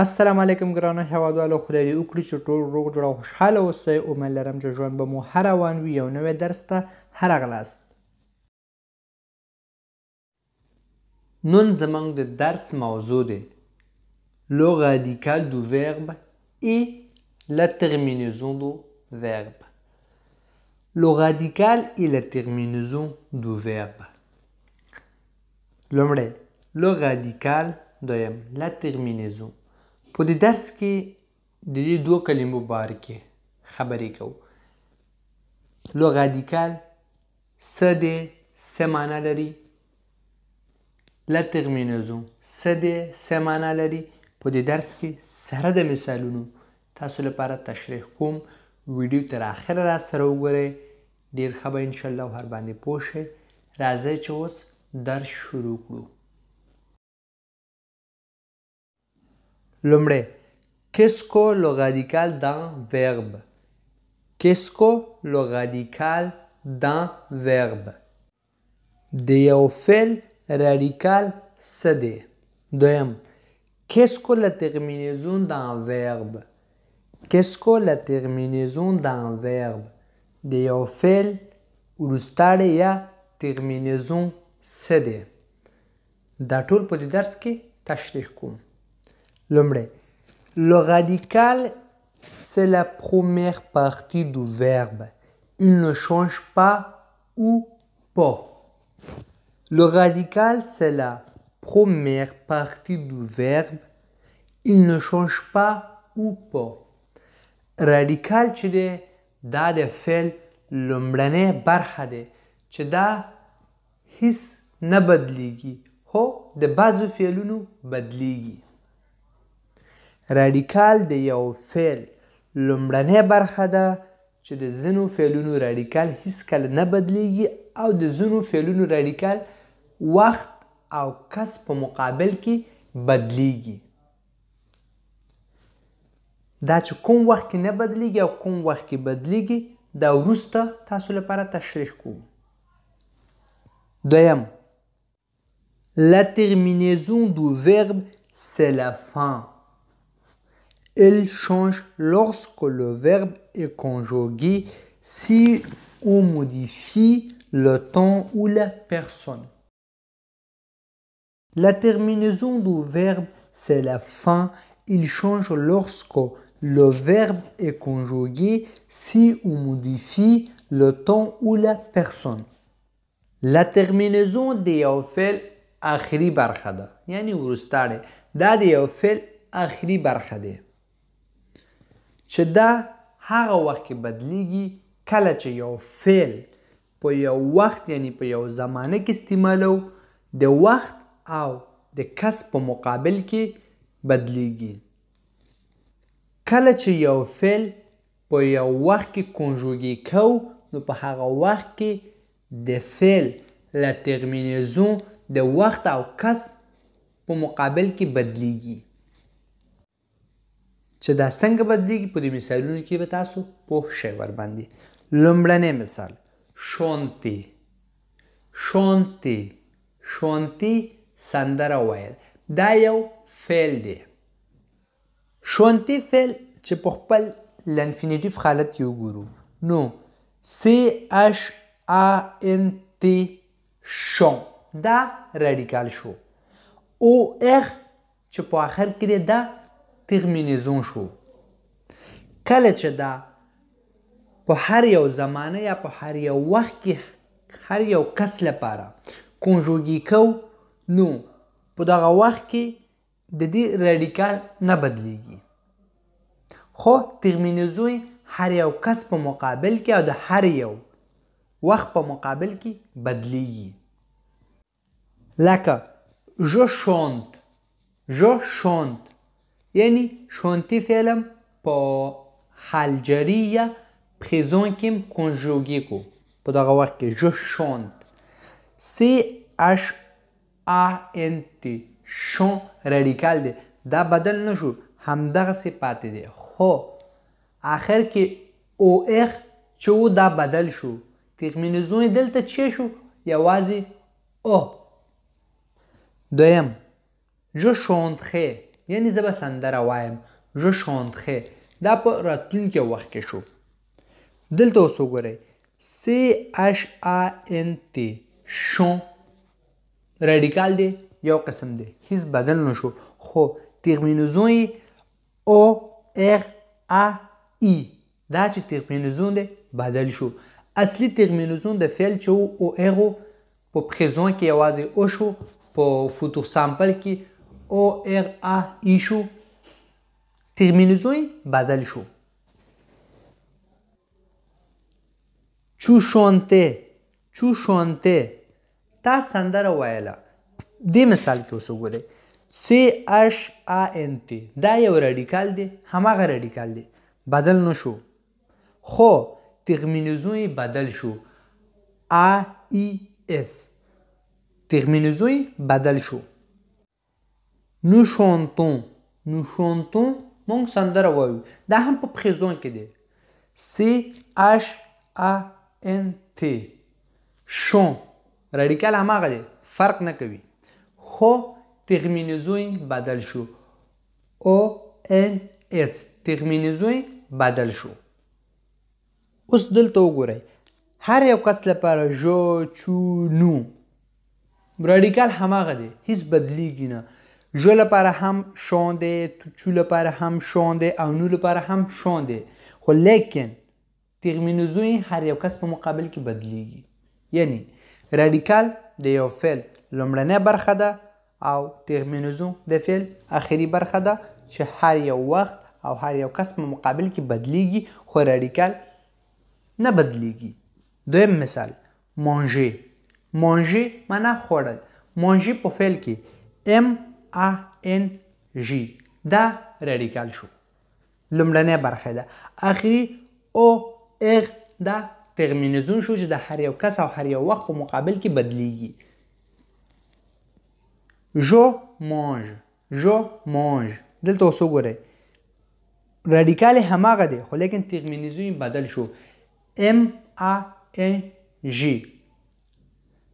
السلام علیکم ګران هوادوالو خدای دې وکړي چې ټول روغ جوړ او خوشحاله اوسئ امید لرم چې ژوند به مو هر روان وي یو نوې درس ته هر غلاست نن زمونږ د درس موضوع دی لو رادیکال دو ورب ای لا ترمینیزون دو ورب لو رادیکال ای لا ترمینیزون دو ورب لومړی لو رادیکال دویم لا ترمینیزون په دې درس کې د دې دوه کلمو باره کې خبرې کوو لوغ رادیکال څه دی څه معنا لري لا تغمینزو څه دی څه معنا لري په دې درس کې سره د مثالونو تاسو لپاره تشریح کوم ویډیو تر اخره را سره وګورئ ډیر ښه به انشاءالله هر باندې پوه شئ راځئ چې اوس درس شروع کړو L'ombre, Qu'est-ce que le radical d'un verbe? Qu'est-ce que le radical d'un verbe? Déofel radical céder. Deuxième. Qu'est-ce que la terminaison d'un verbe? Qu'est-ce que la terminaison d'un verbe? Déofel urustare ya terminaison céder. terminaison cd' L'ombre. Le radical, c'est la première partie du verbe. Il ne change pas ou pas. Le radical, c'est la première partie du verbe. Il ne change pas ou pas. Radical, c'est da de fel l'ombrane barhade. C'est da his nabadligi. Ho de base felunu رادیکال د یو فعل لومړنۍ برخه ده چې د ځینو فعلونو رادیکال هیڅکله نه بدلیږي او د ځینو فعلونو رادیکال وخت او کس په مقابل کې بدلیږي دا چې کوم وخت کې نه بدلیږي او کوم وخت کې بدلیږي دا وروسته تاسو لپاره تشریح کوم دویم La terminaison du verbe c'est la fin. Il change lorsque le verbe est conjugué si on modifie le temps ou la personne. La terminaison du verbe, c'est la fin. Il change lorsque le verbe est conjugué si on modifie le temps ou la personne. La terminaison دیافل چې دا هغه وخت کې بدلیږي کله چې یو فعل په یو وخت یعنی په یو زمانه کې استعمالو د وخت او د کس په مقابل کې بدلیږي کله چې یو فعل په یو وخت کې کنجوګي کو نو په هغه وخت کې د فعل لا ترمینزون د وخت او کس په مقابل کې بدلیږي چې دا څنګه بدلیږي په دې مثالونو کې به تاسو پوه شئ ورباندې لومړنی مثال شونتی شونتی شونتی سندره ویل دا یو فعل دی شونتی فعل چې په خپل لنفینیټیف حالت یو ګورو نو سی اش ا ان تی شون دا رادیکال شو او اخ چې په آخر کې دا ترمینیزون شو کله چې دا په هر یو زمانه یا په هر یو وخت کې هر یو کس لپاره کونجوګي کو نو په دغه وخت کې د دې رادیکال نه بدلیږي خو ترمینیزوی هر یو کس په مقابل کې او د هر یو وخت په مقابل کې بدلیږي لکه ژو شوند ژو شوند Ya'ni shunti fe'lim po haljarija prezon kim konjugiku. По дага вақт ки жо шонт. С H A N T شون رادیکال دی دا بدل نشو همدغه سي پاتې دی خو آخر کې او اخ چې دا بدل شو تخمینزون دلته چې شو یوازې او دویم جو شونتخه یعنی زه به سندره وایم ژ شانتخه دا په راتلونکي وخت کې شو دلته اوس وګورئ C H A N T شون رادیکال دی یو قسم دی هیڅ بدل نشو خو ترمینوزون او ار ا ای دا چې ترمینوزون دی بدل شو اصلي ترمینوزون د فعل چې او ار په پرزون کې یوازې او شو په فوتو سامپل کې ORA issue terminezoi badal shu. چوشانته چوشانته تا سندره وایله دې مثال کې اوس وګورئ سی اش ا ان تی دا یو رادیکال دی هماغه رادیکال دی بدل نه شو خو ترمینزوی بدل شو ا ای اس ترمینزوی بدل شو نو شانتون نو شانتون مونږ سندره وایو دا هم په پریزون کې دی سي اش ا ان تي شون رادیکال هماغه دی فرق نه کوي خو ترمینزوی بدل شو او ان اس ترمینزوی بدل شو اوس دلته وګورئ هر یو کس لپاره جو چو نو رادیکال هماغه دی هیڅ بدلیږي نه ژ لپاره هم شون دی چو لپاره هم شون دی او نو لپاره هم شون دی خو لیکن ترمینوزوی هر یو کس په مقابل کې بدلیږي یعنی رادیکال د یو فعل لومړنۍ برخه ده او ترمینوزو د فعل اخري برخه ده چې هر یو وخت او هر یو کس په مقابل کې بدلیږي خو رادیکال نه بدلیږي دویم مثال مانژي مانژي معنا خوړل مانژي په فعل کې ام ا ان جی دا رادیکال شو لمړنۍ برخه ده اخري او اغ دا ترمینزون شو چې د هر یو کس او هر یو وخت په مقابل کې بدلیږي جو مونج جو مونج دلته اوس وګورئ رادیکال هماغه دی خو لیکن ترمینزون بدل شو ام ا ان جی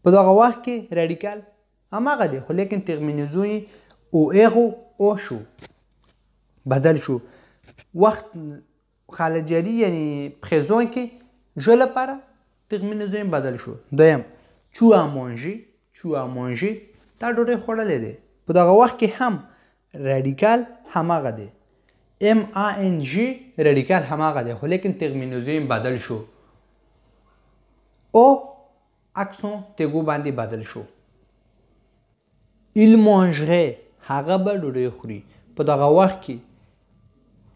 په دغه وخت کې رادیکال هماغه دی خو لیکن ترمینزون اوئغو او شو بدل شو وقت خلجری یعنی پرزون که ژل پاره تغمینزون بدل شو دویم چو امانجی چو امانجی دا ډوډۍ خوړلې ده په دغه وخت کې هم رادیکال هماغه دی ام ا ان جی رادیکال هماغه دی خو لیکن تغمینوزیم بدل شو او اکسون تگو باندې بدل شو il mangerait هغه به ډوډۍ خوري په دغه وخت کې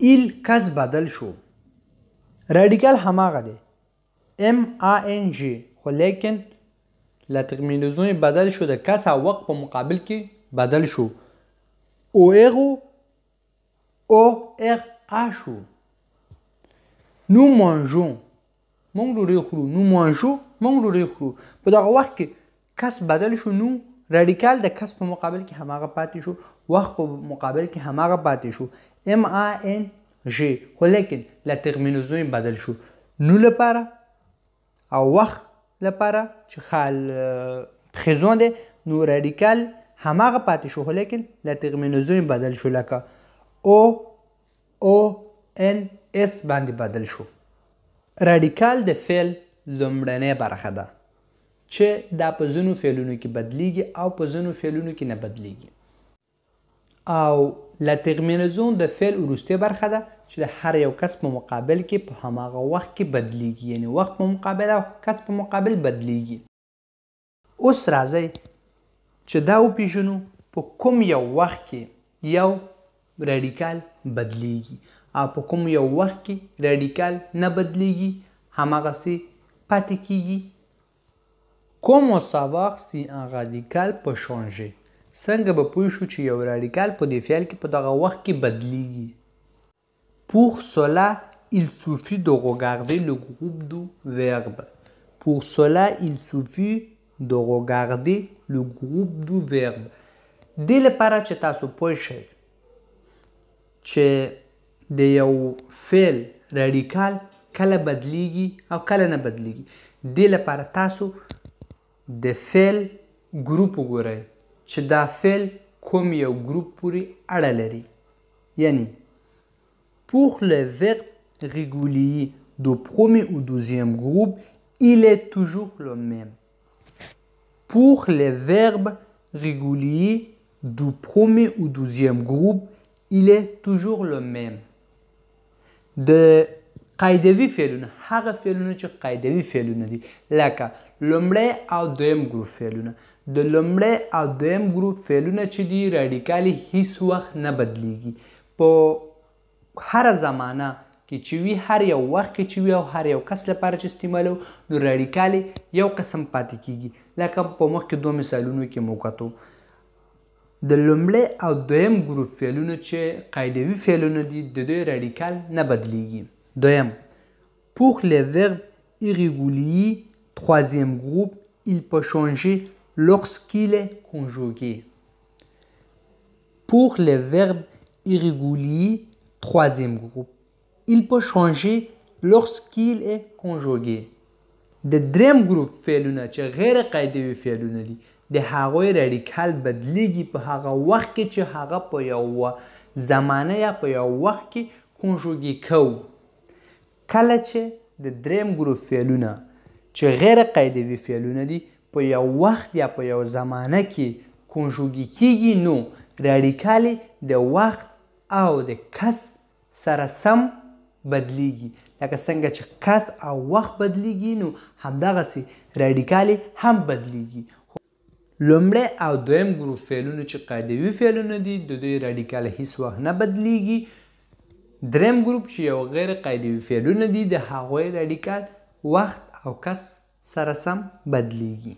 ایل کس بدل شو رادیکال هماغه دی ام ا ان جی خو لیکن لتقمیلزون بدل شو د کس او وق په مقابل کې بدل شو او ایغو او اغ ا شو نو مانجو مونږ ډوډۍ خورو نو مانجو مونږ ډوډۍ خورو په دغه وخت کې کس بدل شو نو رادیکال د کس په مقابل کې هماغه پاتې شو وخت په مقابل کې هماغه پاتې شو ام ا ان جی خو لیکن لا ترمینوزون بدل شو نو لپاره او وخت لپاره چې خال خزون دي نو رادیکال هماغه پاتې شو خو لیکن لا ترمینوزون بدل شو لکه او او ان اس باندې بدل شو رادیکال د فعل لومړنۍ برخه ده چې دا په ځینو فعلونو کې بدلیږي او په ځینو فعلونو کې نه بدلیږي او لا ترمینزون د فعل وروستۍ برخه ده چې د هر یو کس په مقابل کې په هماغه وخت کې بدلیږي یعنی وخت په مقابل او کس په مقابل بدلیږي اوس راځئ چې دا وپیژنو په کوم یو وخت کې یو رادیکال بدلیږي او په کوم یو وخت کې رادیکال نه بدلیږي هماغسې پاتې کیږي Comment savoir si un radical peut changer? Cinq abapouichouchi au radical peut dire qu'il peut avoir qui a Pour cela, il suffit de regarder le groupe du verbe. Pour cela, il suffit de regarder le groupe du verbe. Dès le parache tatso pouichouchi, c'est déjà au radical qui a changé ou n'a pas changé. Dès le parache de quel groupe on est C'est de quel comité ou e groupe on est ni pour les verbes réguliers du premier ou deuxième groupe, il est toujours le même. Pour les verbes réguliers du premier ou deuxième groupe, il est toujours le même. De قیدوي فعلونه هغه فعلونه چې قیدوي فعلونه دي لکه لومړی او دویم ګروپ فعلونه د لومړی او دویم ګروپ فعلونه چې دي رادیکالي هیڅ وخت نه بدلیږي په هر زمانه کې چې وي هر یو وخت کې چې وي او هر یو کس لپاره چې استعمالو نو رادیکالي یو قسم پاتې کیږي لکه په مخکې دوه مثالونو کې مو کتو د لومړی او دویم ګروپ فعلونه چې قاعدوي فعلونه دي د دوی رادیکال نه بدلیږي Deuxième. Pour les verbes irréguliers, troisième groupe, il peut changer lorsqu'il est conjugué. Pour les verbes irréguliers, troisième groupe, il peut changer lorsqu'il est conjugué. Deuxième groupe, فعلونه کله چې د دریم ګروپ فعلونه چې غیر قاعدوي فعلونه دي په یو وخت یا په یو زمانه کې کنجوګي کیږي نو رادیکالي د وخت او د کس سره سم بدلیږي لکه څنګه چې کس او وخت بدلیږي نو همدغسې رادیکالي هم بدلیږي لومړی او دویم ګروپ فعلونه چې قاعدوي فعلونه دي د دوی رادیکال هیڅ وخت نه بدلیږي دریم ګروپ چې یو غیر قیدوي فعلونه دي د هغوی رادیکال وخت او کس سره سم بدلیږي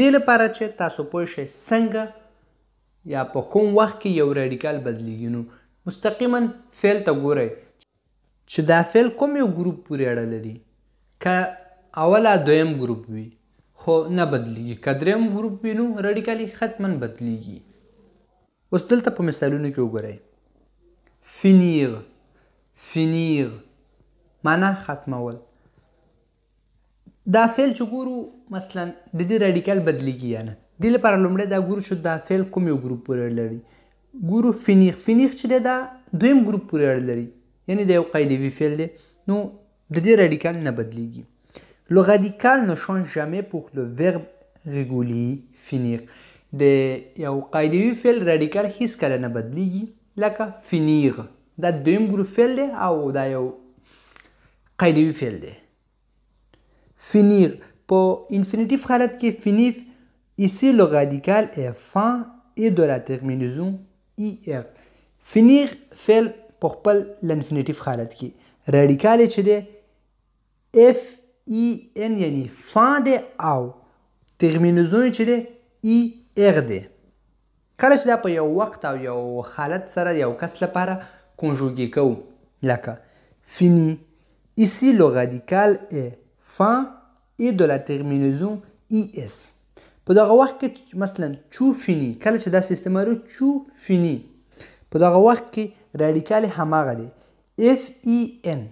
دې لپاره چې تاسو پوه شئ څنګه یا په کوم وخت کې یو رادیکال بدلیږي نو مستقیما فعل ته ګورئ چې دا فعل کوم یو ګروپ پورې اړه لري که اوله دویم ګروپ وي خو نه بدلیږي که دریم ګروپ وي نو رادیکالي ختما بدلیږي اوس دلته په مثالونو کې وګورئ finir finir معنا ختمول دا فعل چې ګورو مثلا د دې رادیکل بدلیږي یا نه دې لپاره لومړی دا ګورو چې دا فعل کوم یو ګروپ پورې لري ګورو فینیخ فینیخ چې دا دویم ګروپ پورې لري یعنی دا یو قیدوي فعل دی نو د دې رادیکال نه بدلیږي لو رادیکال نه شون jamais pour le verbe régulier finir د یو قیدوي فعل رادیکال هیڅ کله نه بدلیږي لکه فینیغ دا دویم ګروپ فعل دی او دا یو قیدوي فعل دی فینیغ په انفینیټیف حالت کې فینیف ici le radical est fin et de la terminaison e ir فینیغ فعل په خپل لنفینیټیف حالت کې رادیکال چې دی اف ای ان یعنی فان دی او ترمینزون چې دی ای ار دی کله چې دا په یو وخت او یو حالت سره یو کس لپاره کنجوګي کوو لکه fini. Ici, le radical est fin et de la terminaison is. په دغه وخت کې مثلا چو فینی کله چې دا سیستم لرو چو فینی په دغه وخت کې رادیکال هماغه دی اف ای ان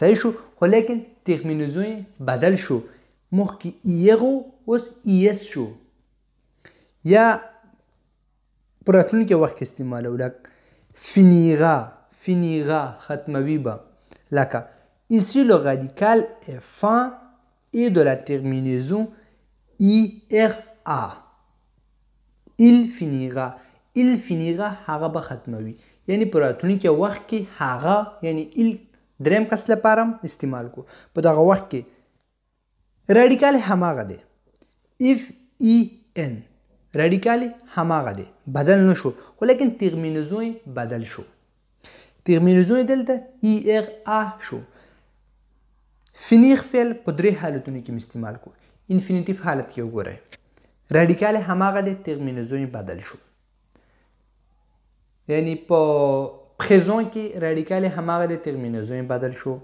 صحیح شو خو لیکن ترمینوزون بدل شو مخکې ایرو اوس ایس شو یا په راتلونکي وخت کې استعمالو لکه فینیغا فینیغا ختموي به لکه ici le radical est fin et de la terminaison ira il finira il finira هغه به ختموي یعنی په راتلونکي وخت کې هغه یعنی il دریم کس لپاره استعمال کو په دغه وخت کې رادیکال هماغه دی if e n رادیکال هماغه دی بدل نشو خو لیکن ترمینزوی بدل شو ترمینزوی دلته ای ار ا شو فینیخ فعل په درې حالتونو کې استعمال کو انفینیټیو حالت کې وګورئ رادیکال هماغه دی ترمینزوی بدل شو یعنی په پرزون کې رادیکال هماغه دی ترمینزوی بدل شو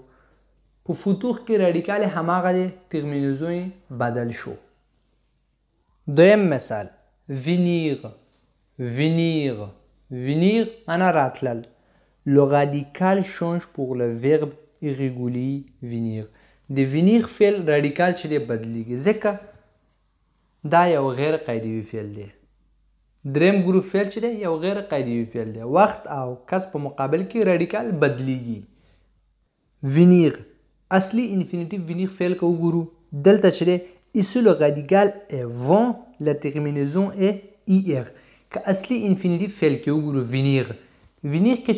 په فوتور کې رادیکال هماغه دی ترمینزوی بدل شو دویم مثال venir venir venir معنی راتلل Le radical change pour le verbe irrégulier venir. د وینیر فعل رادیکال چې دی بدلیږي ځکه دا یو غیر قیدوي فعل دی دریم ګروپ فعل چې دی یو غیر قیدوي فعل دی وخت او کس په مقابل کې رادیکال بدلیږي وینیر اصلي انفینیټیو وینیر فعل کو ګورو دلته چې دی Ici, le radical est vent, la terminaison est ir. كأصلي infinitif vous voulez venir. venir que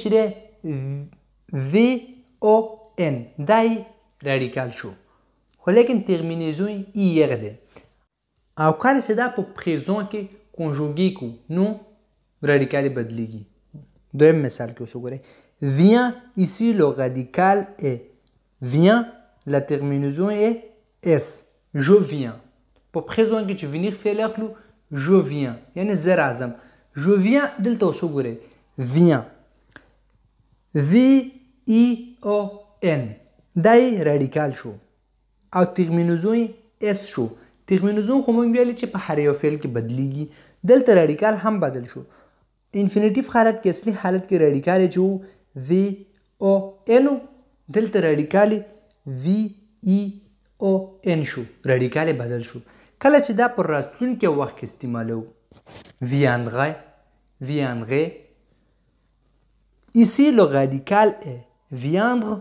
v o n radical une terminaison ir ده. pour présent que conjugué non radical e Deuxième exemple. que vous Viens, ici le radical est. vient, la terminaison est S. Je viens. په présent کې چې venir فعل اخلو je viens یعنی زه راځم je viens دلته اوس وګورئ viens v i o n دای رادیکال شو او ترمینوزون اس شو ترمینوزون خو موږ ویل چې په هر یو فعل کې بدلیږي دلته رادیکال هم بدل شو انفینیټیو حالت کې اصلي حالت کې رادیکال جو v o n دلته رادیکال v i او ان شو رادیکال بدل شو کله چې دا پر راتلونکي وخت کې استعمالو viendrait viendrait ici le radical est viendre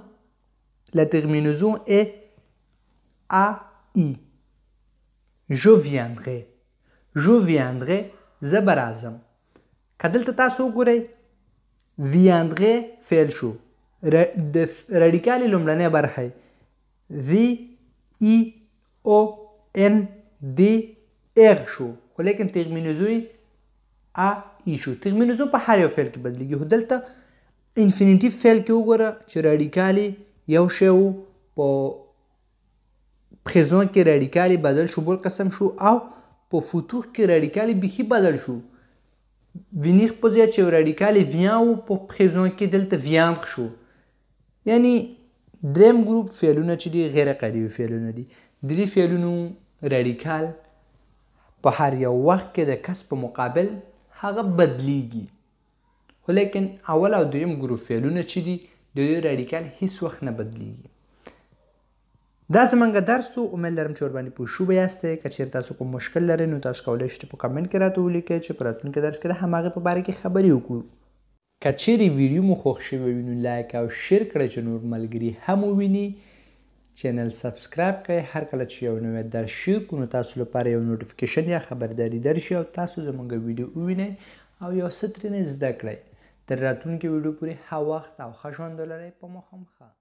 la terminaison est ai je viendrai je viendrai زه به راځم که دلته تاسو وګورئ viendrai فعل شو د رادیکال لومړنۍ برخه وی ای او ان دی ار شو ولیکن ترمینزوی ا ای شو ترمینزو په هر یو فعل کې بدلیږي خو دلته انفینیټیو فعل کې وګوره چې رادیکالي یو شی و په پریزون کې رادیکالي بدل شو بل قسم شو او په فوتور کې رادیکالي بیخي بدل شو وینیخ په ځای چې رادیکالي ویان و په پریزون کې دلته ویان شو یعنی دریم ګروپ فعلونه چې دي غیر قریبي فعلونه دي درې فعلونو رادیکال په هر یو وخت کې د کس په مقابل هغه بدلیږي خو لیکن اول او دویم ګروپ فعلونه چې دي د دوی رادیکال هیڅ وخت نه بدلیږي دا زمونږ درس و امید لرم چې ورباندې پوه شوي یاستئ که چېرې تاسو کوم مشکل لرئ نو تاسو کولی شئ چې په کمنټ کې راته ولیکئ چې په راتلونکي درس کې د هماغې په باره کې خبرې وکړو کچېری ویډیو مو خوښ شوی وي نو لایک او شیر کړئ چې نور ملګري هم وویني چینل سبسکرایب کړئ هر کله چې یو نوی درشي کو نو تاسو لپاره یو نوټیفیکیشن یا خبرداري درشي او تاسو زموږ ویډیو ووینئ او یو څه ترې زده کړئ تر راتلونکي ویډیو پورې ښه وخت او ښه ژوند ولرئ په مو هم ښه